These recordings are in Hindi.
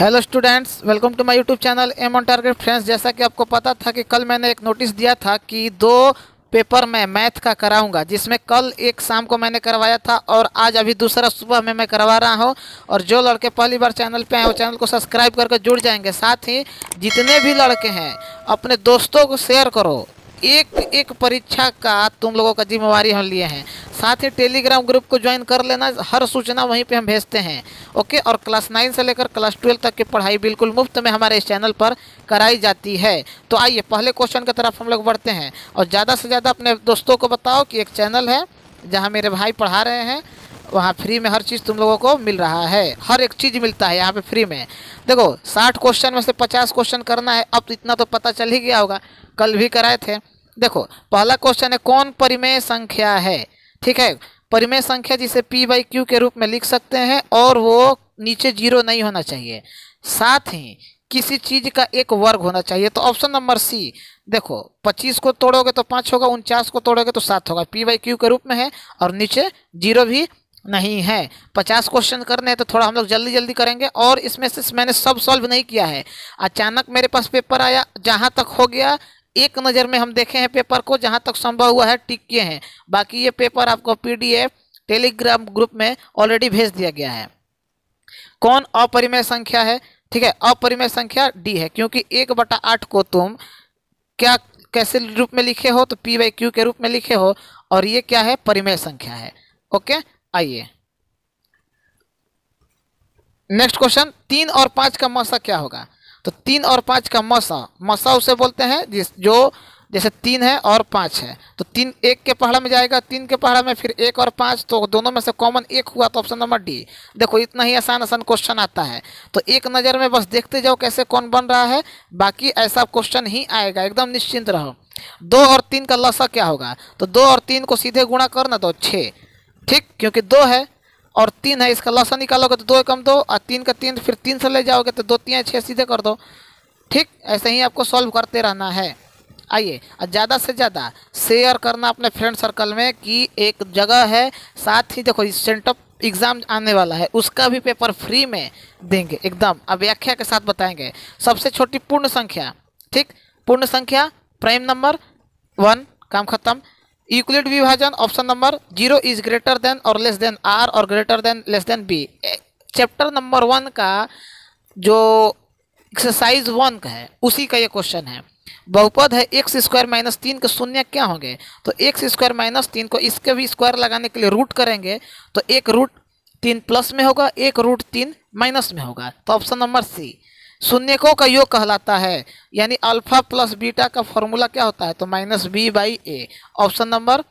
hello students welcome to my YouTube channel aim on target friends जैसा कि आपको पता था कि कल मैंने एक नोटिस दिया था कि दो पेपर मैं मैथ का कराऊंगा जिसमें कल एक शाम को मैंने करवाया था और आज अभी दूसरा सुबह में मैं करवा रहा हूं और जो लड़के पहली बार चैनल पे हैं वो चैनल को सब्सक्राइब करके जुड़ जाएंगे साथ ही जितने भी लड़के हैं अपने दोस्तों को शेयर करो एक एक परीक्षा का तुम लोगों का जिम्मेवारी हम लिए हैं साथ ही टेलीग्राम ग्रुप को ज्वाइन कर लेना हर सूचना वहीं पे हम भेजते हैं ओके और क्लास नाइन से लेकर क्लास ट्वेल्व तक की पढ़ाई बिल्कुल मुफ्त में हमारे इस चैनल पर कराई जाती है तो आइए पहले क्वेश्चन की तरफ हम लोग बढ़ते हैं और ज़्यादा से ज़्यादा अपने दोस्तों को बताओ कि एक चैनल है जहाँ मेरे भाई पढ़ा रहे हैं वहाँ फ्री में हर चीज़ तुम लोगों को मिल रहा है हर एक चीज़ मिलता है यहाँ पे फ्री में देखो साठ क्वेश्चन में से पचास क्वेश्चन करना है अब तो इतना तो पता चल ही गया होगा कल भी कराए थे देखो पहला क्वेश्चन है कौन परिमेय संख्या है ठीक है परिमेय संख्या जिसे पी बाई क्यू के रूप में लिख सकते हैं और वो नीचे जीरो नहीं होना चाहिए साथ ही किसी चीज़ का एक वर्ग होना चाहिए तो ऑप्शन नंबर सी देखो पच्चीस को तोड़ोगे तो पाँच होगा उनचास को तोड़ोगे तो सात होगा पी बाई क्यू के रूप में है और नीचे जीरो भी नहीं है पचास क्वेश्चन करने हैं तो थोड़ा हम लोग जल्दी जल्दी करेंगे और इसमें से मैंने सब सॉल्व नहीं किया है अचानक मेरे पास पेपर आया जहाँ तक हो गया एक नज़र में हम देखे हैं पेपर को जहाँ तक संभव हुआ है टिक किए हैं बाकी ये पेपर आपको पीडीएफ टेलीग्राम ग्रुप में ऑलरेडी भेज दिया गया है कौन अपरिमेय संख्या है ठीक है अपरिमेय संख्या डी है क्योंकि एक बटा आठ को तुम क्या कैसे रूप में लिखे हो तो पी वाई क्यू के रूप में लिखे हो और ये क्या है परिमेय संख्या है ओके आइए नेक्स्ट क्वेश्चन तीन और पाँच का मौसा क्या होगा तो तीन और पाँच का मसा मसा उसे बोलते हैं जिस जो जैसे तीन है और पाँच है तो तीन एक के पहाड़ा में जाएगा तीन के पहाड़ा में फिर एक और पाँच तो दोनों में से कॉमन एक हुआ तो ऑप्शन नंबर डी देखो इतना ही आसान आसान क्वेश्चन आता है तो एक नज़र में बस देखते जाओ कैसे कौन बन रहा है बाकी ऐसा क्वेश्चन ही आएगा एकदम निश्चिंत रहो दो और तीन का लसा क्या होगा तो दो और तीन को सीधे गुणा करना तो छः ठीक क्योंकि दो है और तीन है इसका लसन निकालोगे तो दो एकम दो और तीन का तीन फिर तीन से ले जाओगे तो दो तीन छः सीधे कर दो ठीक ऐसे ही आपको सॉल्व करते रहना है आइए और ज़्यादा से ज़्यादा शेयर करना अपने फ्रेंड सर्कल में कि एक जगह है साथ ही देखो सेंटअप एग्ज़ाम आने वाला है उसका भी पेपर फ्री में देंगे एकदम अब व्याख्या के साथ बताएंगे सबसे छोटी पूर्ण संख्या ठीक पूर्ण संख्या प्राइम नंबर वन काम खत्म यूक्लिड विभाजन option number zero is greater than और लेस देन आर और greater than less than B chapter number one का जो एक्सरसाइज वन का है उसी का ये क्वेश्चन है बहुपद है एक्स स्क्वायर माइनस तीन के शून्य क्या होंगे तो एक्स स्क्वायर माइनस तीन को इसके भी स्क्वायर लगाने के लिए रूट करेंगे तो एक रूट तीन प्लस में होगा एक रूट तीन माइनस में होगा तो ऑप्शन नंबर सी शून्यकों का योग कहलाता है यानी अल्फा प्लस बीटा का फॉर्मूला क्या होता है तो minus B by A option number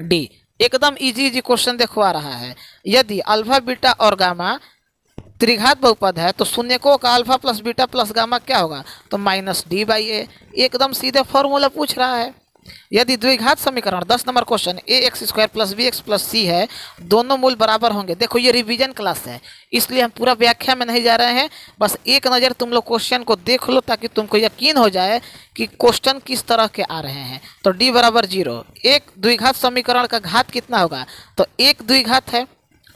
D एकदम इजी इजी क्वेश्चन देखवा रहा है यदि अल्फा बीटा और गामा त्रिघात बहुपद है तो शून्यकों का alpha plus beta plus gamma क्या होगा तो माइनस डी बाई ए एकदम सीधे फॉर्मूला पूछ रहा है यदि द्विघात समीकरण दस number question A X square plus B X plus C है दोनों मूल बराबर होंगे देखो ये रिवीजन क्लास है इसलिए हम पूरा व्याख्या में नहीं जा रहे हैं बस एक नज़र तुम लोग क्वेश्चन को देख लो ताकि तुमको यकीन हो जाए कि क्वेश्चन किस तरह के आ रहे हैं तो डी बराबर जीरो एक द्विघात समीकरण का घात कितना होगा तो एक द्विघात है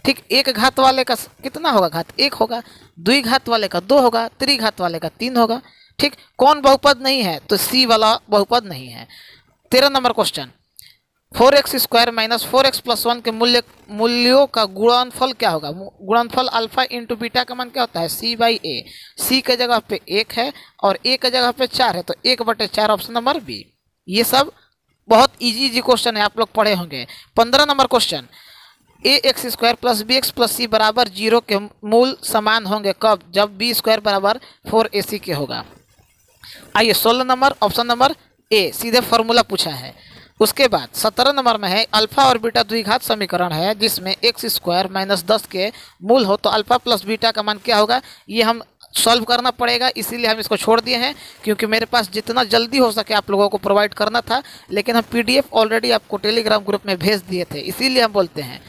ठीक एक घात वाले का कितना होगा घात एक होगा द्विघात वाले का दो होगा त्रिघात वाले का तीन होगा ठीक कौन बहुपद नहीं है तो सी वाला बहुपद नहीं है तेरह number question four X square minus four X plus one के मूल्य मूल्यों का गुणनफल क्या होगा गुणनफल अल्फा इंटू बीटा का मान क्या होता है सी बाई ए सी के जगह पे एक है और ए के जगह पे चार है तो एक बटे चार ऑप्शन नंबर बी ये सब बहुत इजी इजी क्वेश्चन है आप लोग पढ़े होंगे पंद्रह number question A X square plus B X plus C बराबर जीरो के मूल समान होंगे कब जब बी स्क्वायर बराबर फोर ए सी के होगा आइए सोलह नंबर ऑप्शन नंबर ए सीधे फार्मूला पूछा है उसके बाद सत्रह नंबर में है अल्फा और बीटा द्विघात समीकरण है जिसमें एक्स स्क्वायर माइनस दस के मूल हो तो अल्फा प्लस बीटा का मान क्या होगा ये हम सॉल्व करना पड़ेगा इसीलिए हम इसको छोड़ दिए हैं क्योंकि मेरे पास जितना जल्दी हो सके आप लोगों को प्रोवाइड करना था लेकिन हम पी ऑलरेडी आपको टेलीग्राम ग्रुप में भेज दिए थे इसीलिए हम बोलते हैं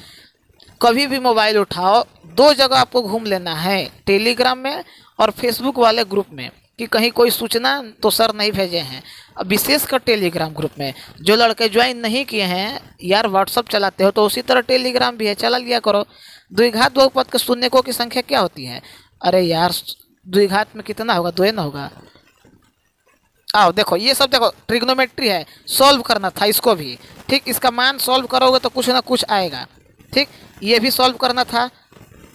कभी भी मोबाइल उठाओ दो जगह आपको घूम लेना है टेलीग्राम में और फेसबुक वाले ग्रुप में कि कहीं कोई सूचना तो सर नहीं भेजे हैं अब विशेषकर टेलीग्राम ग्रुप में जो लड़के ज्वाइन नहीं किए हैं यार व्हाट्सअप चलाते हो तो उसी तरह टेलीग्राम भी है चला लिया करो द्विघात पद के शून्य को की संख्या क्या होती है अरे यार द्विघात में कितना होगा दो ना होगा आओ देखो ये सब देखो ट्रिग्नोमेट्री है सॉल्व करना था इसको भी ठीक इसका मान सॉल्व करोगे तो कुछ ना कुछ आएगा ठीक ये भी सॉल्व करना था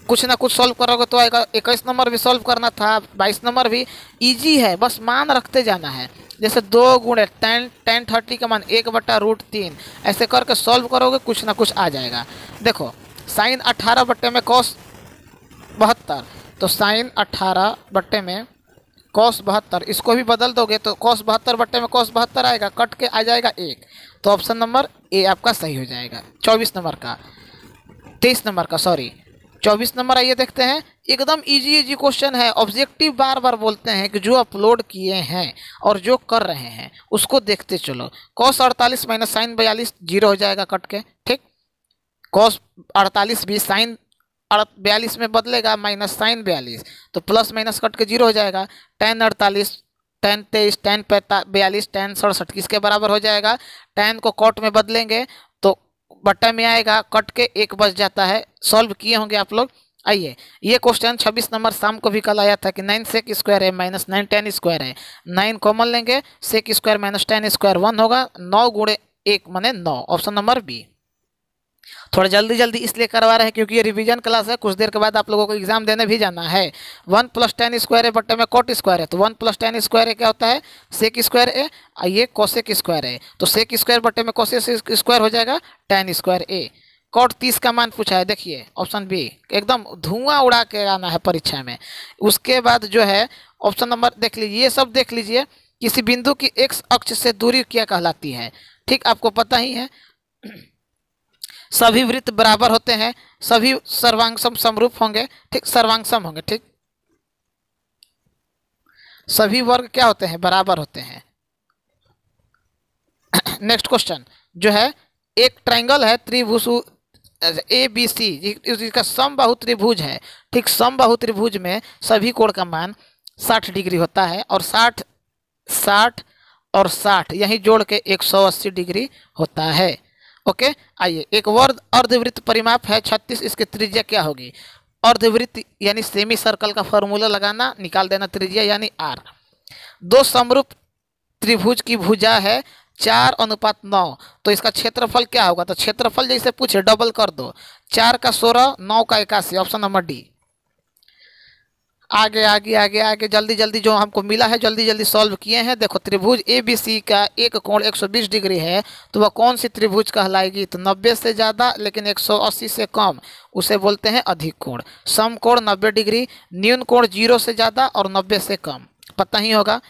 कुछ ना कुछ सॉल्व करोगे तो आएगा इक्कीस नंबर भी सॉल्व करना था बाईस नंबर भी ईजी है बस मान रखते जाना है जैसे दो गुणे टेन टेन थर्टी का मान एक बट्टा रूट तीन ऐसे करके सॉल्व करोगे कुछ ना कुछ आ जाएगा देखो साइन अट्ठारह बट्टे में कॉस बहत्तर तो साइन अट्ठारह बट्टे में कॉस बहत्तर इसको भी बदल दोगे तो कॉस बहत्तर बट्टे में कॉस बहत्तर आएगा कट के आ जाएगा एक तो ऑप्शन नंबर ए आपका सही हो जाएगा चौबीस नंबर का तेईस नंबर का सॉरी चौबीस नंबर आइए देखते हैं एकदम इजी इजी क्वेश्चन है ऑब्जेक्टिव बार बार बोलते हैं कि जो अपलोड किए हैं और जो कर रहे हैं उसको देखते चलो कॉस अड़तालीस माइनस साइन बयालीस जीरो हो जाएगा कट के ठीक कॉस अड़तालीस भी साइन बयालीस में बदलेगा माइनस साइन बयालीस तो प्लस माइनस कट के जीरो हो जाएगा टेन अड़तालीस टेन तेईस टेन पैंता बयालीस टेन सड़सठ किसके बराबर हो जाएगा टेन को कॉट में बदलेंगे तो बट्टा में आएगा कट के एक बज जाता है सॉल्व किए होंगे आप लोग आइए ये क्वेश्चन 26 नंबर शाम को भी कल आया था कि नाइन सेक स्क्वायर है माइनस नाइन टेन स्क्वायर है नाइन कॉमन लेंगे sec square minus tan square one होगा नौ गुड़े एक माने नौ ऑप्शन नंबर बी थोड़ा जल्दी जल्दी इसलिए करवा रहे हैं क्योंकि ये रिवीजन क्लास है कुछ देर के बाद आप लोगों को एग्जाम देने भी जाना है one plus tan square A बट्टे में कोट स्क्वायर है तो one plus tan square A क्या होता है सेक स्क्वायर ए और ये कोसेक स्क्वायर है तो सेक स्क्वायर बट्टे में कोसेक स्क्वायर हो जाएगा टेन स्क्वायर ए कोट तीस का मान पूछा है देखिए ऑप्शन बी एकदम धुआं उड़ा के आना है परीक्षा में उसके बाद जो है ऑप्शन नंबर देख लीजिए ये सब देख लीजिए किसी बिंदु की एक्स अक्ष से दूरी क्या कहलाती है ठीक आपको पता ही है सभी वृत्त बराबर होते हैं सभी सर्वांगसम समरूप होंगे ठीक सर्वांगसम होंगे ठीक सभी वर्ग क्या होते हैं बराबर होते हैं नेक्स्ट क्वेश्चन जो है एक ट्रायंगल है त्रिभुज ए बी सी इसका समबाहु त्रिभुज है ठीक समबाहु त्रिभुज में सभी कोण का मान साठ डिग्री होता है और साठ साठ और साठ यही जोड़ के एक सौ अस्सी डिग्री होता है ओके आइए एक वर्ध अर्धवृत्त परिमाप है छत्तीस इसकी त्रिज्या क्या होगी अर्धवृत्त यानी सेमी सर्कल का फॉर्मूला लगाना निकाल देना त्रिज्या यानी आर दो समरूप त्रिभुज की भुजा है चार अनुपात नौ तो इसका क्षेत्रफल क्या होगा तो क्षेत्रफल जैसे पूछे डबल कर दो चार का सोलह नौ का इक्यासी ऑप्शन नंबर डी आगे आगे आगे आगे जल्दी जल्दी जो हमको मिला है जल्दी जल्दी सॉल्व किए हैं देखो त्रिभुज ए बी सी का एक कोण 120 डिग्री है तो वह कौन सी त्रिभुज कहलाएगी तो 90 से ज़्यादा लेकिन 180 से कम उसे बोलते हैं अधिक कोण सम कोण 90 डिग्री न्यून कोण जीरो से ज़्यादा और नब्बे से कम पता ही होगा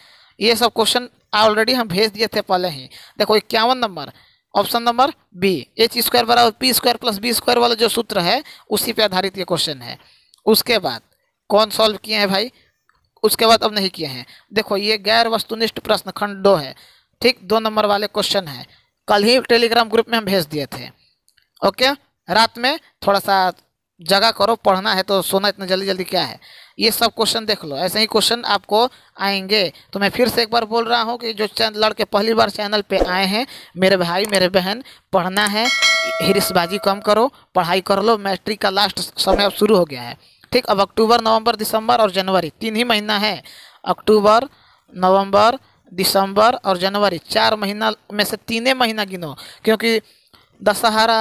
ये सब क्वेश्चन ऑलरेडी हम भेज दिए थे पहले ही देखो इक्यावन number option number B H square बराबर P square plus B square वाला जो सूत्र है उसी पर आधारित ये क्वेश्चन है उसके बाद कौन सॉल्व किए हैं भाई उसके बाद अब नहीं किए हैं देखो ये गैर वस्तुनिष्ठ प्रश्न खंड दो है ठीक दो नंबर वाले क्वेश्चन है कल ही टेलीग्राम ग्रुप में हम भेज दिए थे ओके रात में थोड़ा सा जगह करो पढ़ना है तो सोना इतना जल्दी जल्दी क्या है ये सब क्वेश्चन देख लो ऐसे ही क्वेश्चन आपको आएंगे तो मैं फिर से एक बार बोल रहा हूँ कि जो लड़के पहली बार चैनल पे आए हैं मेरे भाई मेरे बहन पढ़ना है हिरिसबाजी कम करो पढ़ाई कर लो मैट्रिक का लास्ट समय अब शुरू हो गया है ठीक अब अक्टूबर नवंबर दिसंबर और जनवरी तीन ही महीना है अक्टूबर नवंबर दिसंबर और जनवरी चार महीना में से तीन महीना गिनो क्योंकि दशहरा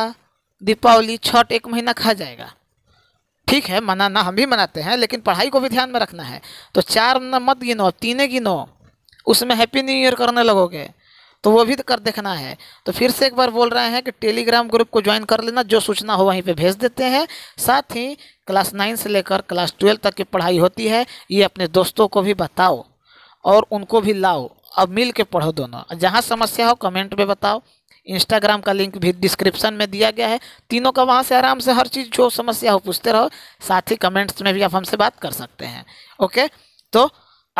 दीपावली छठ एक महीना खा जाएगा ठीक है मनाना हम भी मनाते हैं लेकिन पढ़ाई को भी ध्यान में रखना है तो चार न मत गिनो तीन गिनो उसमें हैप्पी न्यू ईयर करने लगोगे तो वो भी तो कर देखना है तो फिर से एक बार बोल रहे हैं कि टेलीग्राम ग्रुप को ज्वाइन कर लेना जो सूचना हो वहीं पे भेज देते हैं साथ ही क्लास नाइन से लेकर क्लास ट्वेल्व तक की पढ़ाई होती है ये अपने दोस्तों को भी बताओ और उनको भी लाओ अब मिल के पढ़ो दोनों जहाँ समस्या हो कमेंट में बताओ इंस्टाग्राम का लिंक भी डिस्क्रिप्शन में दिया गया है तीनों का वहाँ से आराम से हर चीज़ जो समस्या हो पूछते रहो साथ ही कमेंट्स में भी आप हमसे बात कर सकते हैं ओके तो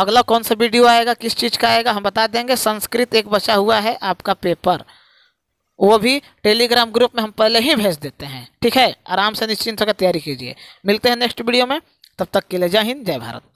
अगला कौन सा वीडियो आएगा किस चीज़ का आएगा हम बता देंगे संस्कृत एक बचा हुआ है आपका पेपर वो भी टेलीग्राम ग्रुप में हम पहले ही भेज देते हैं ठीक है आराम से निश्चिंत होकर तैयारी कीजिए मिलते हैं नेक्स्ट वीडियो में तब तक के लिए जय हिंद जय भारत